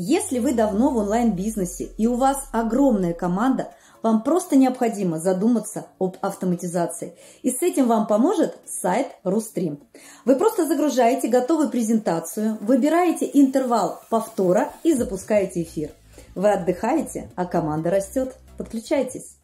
Если вы давно в онлайн-бизнесе и у вас огромная команда, вам просто необходимо задуматься об автоматизации. И с этим вам поможет сайт Рустрим. Вы просто загружаете готовую презентацию, выбираете интервал повтора и запускаете эфир. Вы отдыхаете, а команда растет. Подключайтесь.